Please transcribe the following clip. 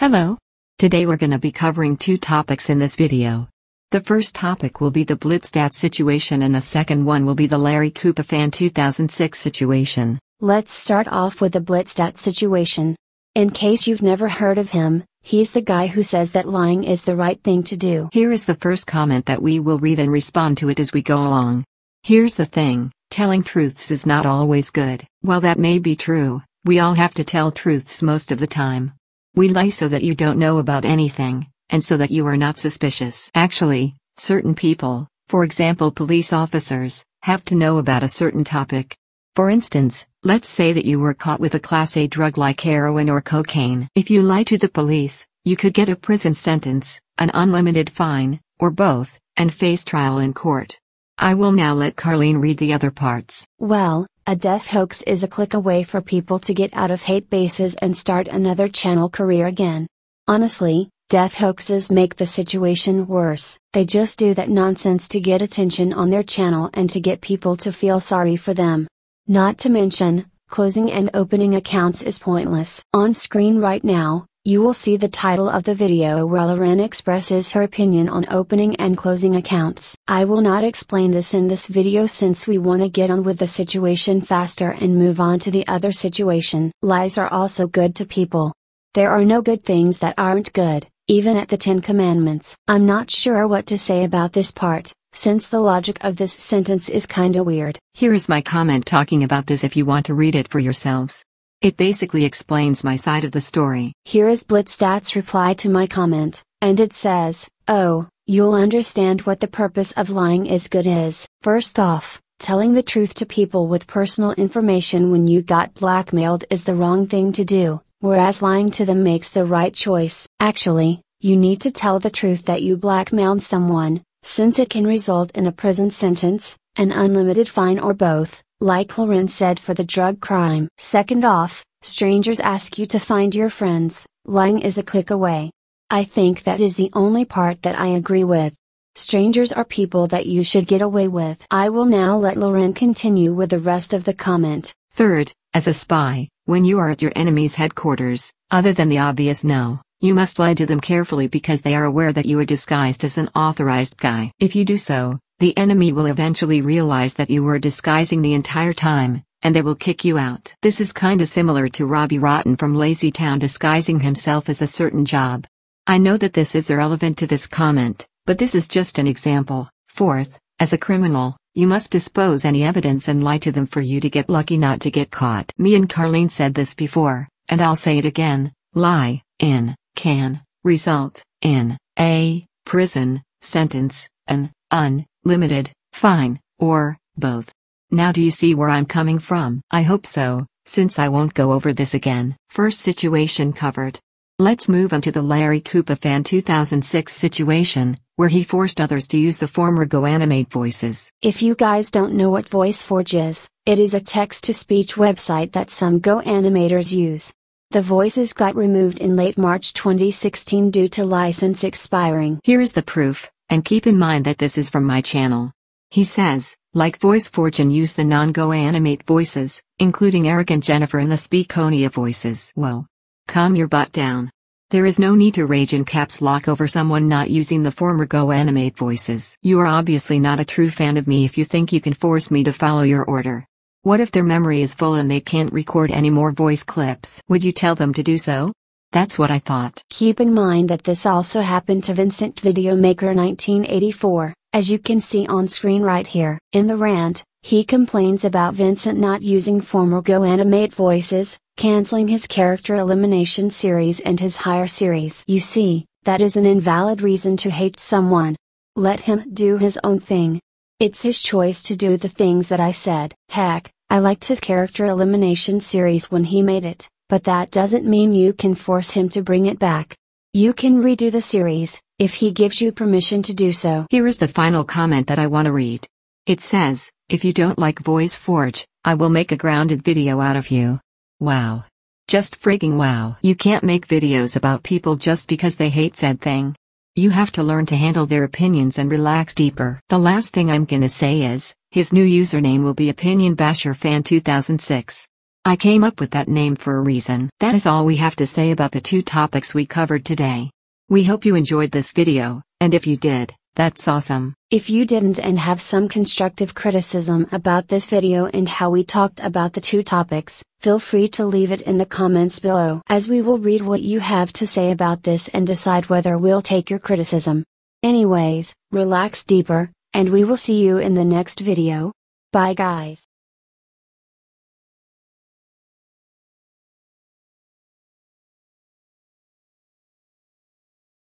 Hello. Today we're gonna be covering two topics in this video. The first topic will be the Blitzstat situation and the second one will be the Larry Koopa fan 2006 situation. Let's start off with the Blitzstat situation. In case you've never heard of him, he's the guy who says that lying is the right thing to do. Here is the first comment that we will read and respond to it as we go along. Here's the thing, telling truths is not always good. While that may be true, we all have to tell truths most of the time. We lie so that you don't know about anything, and so that you are not suspicious. Actually, certain people, for example police officers, have to know about a certain topic. For instance, let's say that you were caught with a class A drug like heroin or cocaine. If you lie to the police, you could get a prison sentence, an unlimited fine, or both, and face trial in court. I will now let Carlene read the other parts. Well, a death hoax is a click away for people to get out of hate bases and start another channel career again. Honestly, death hoaxes make the situation worse. They just do that nonsense to get attention on their channel and to get people to feel sorry for them. Not to mention, closing and opening accounts is pointless. On screen right now, you will see the title of the video where Lauren expresses her opinion on opening and closing accounts. I will not explain this in this video since we want to get on with the situation faster and move on to the other situation. Lies are also good to people. There are no good things that aren't good, even at the Ten Commandments. I'm not sure what to say about this part, since the logic of this sentence is kinda weird. Here is my comment talking about this if you want to read it for yourselves. It basically explains my side of the story. Here is Blitzstat's reply to my comment, and it says, Oh, you'll understand what the purpose of lying is good is. First off, telling the truth to people with personal information when you got blackmailed is the wrong thing to do, whereas lying to them makes the right choice. Actually, you need to tell the truth that you blackmailed someone, since it can result in a prison sentence, an unlimited fine or both, like Lauren said for the drug crime. Second off, strangers ask you to find your friends, lying is a click away. I think that is the only part that I agree with. Strangers are people that you should get away with. I will now let Lauren continue with the rest of the comment. Third, as a spy, when you are at your enemy's headquarters, other than the obvious no, you must lie to them carefully because they are aware that you are disguised as an authorized guy. If you do so, the enemy will eventually realize that you were disguising the entire time, and they will kick you out. This is kinda similar to Robbie Rotten from Lazy Town disguising himself as a certain job. I know that this is irrelevant to this comment, but this is just an example. Fourth, as a criminal, you must dispose any evidence and lie to them for you to get lucky not to get caught. Me and Carlene said this before, and I'll say it again, lie, in, can, result, in, a, prison, sentence, an, un, limited, fine, or both. Now do you see where I'm coming from? I hope so, since I won't go over this again. First situation covered. Let's move on to the Larry Koopa fan 2006 situation, where he forced others to use the former GoAnimate voices. If you guys don't know what VoiceForge is, it is a text-to-speech website that some Go animators use. The voices got removed in late March 2016 due to license expiring. Here is the proof, and keep in mind that this is from my channel. He says, like Voice Fortune use the non-Goa animate voices, including Eric and Jennifer in the Speakonia voices. Whoa. Calm your butt down. There is no need to rage in caps lock over someone not using the former Go animate voices. You are obviously not a true fan of me if you think you can force me to follow your order. What if their memory is full and they can't record any more voice clips? Would you tell them to do so? That's what I thought. Keep in mind that this also happened to Vincent Videomaker 1984, as you can see on screen right here. In the rant, he complains about Vincent not using former Go Animate voices, canceling his character elimination series and his hire series. You see, that is an invalid reason to hate someone. Let him do his own thing. It's his choice to do the things that I said. Heck, I liked his character elimination series when he made it, but that doesn't mean you can force him to bring it back. You can redo the series, if he gives you permission to do so. Here is the final comment that I want to read. It says, if you don't like Voice Forge, I will make a grounded video out of you. Wow. Just frigging wow. You can't make videos about people just because they hate said thing. You have to learn to handle their opinions and relax deeper. The last thing I'm gonna say is, his new username will be Opinion Basher Fan 2006. I came up with that name for a reason. That is all we have to say about the two topics we covered today. We hope you enjoyed this video, and if you did, that's awesome. If you didn't and have some constructive criticism about this video and how we talked about the two topics, feel free to leave it in the comments below as we will read what you have to say about this and decide whether we'll take your criticism. Anyways, relax deeper, and we will see you in the next video. Bye guys.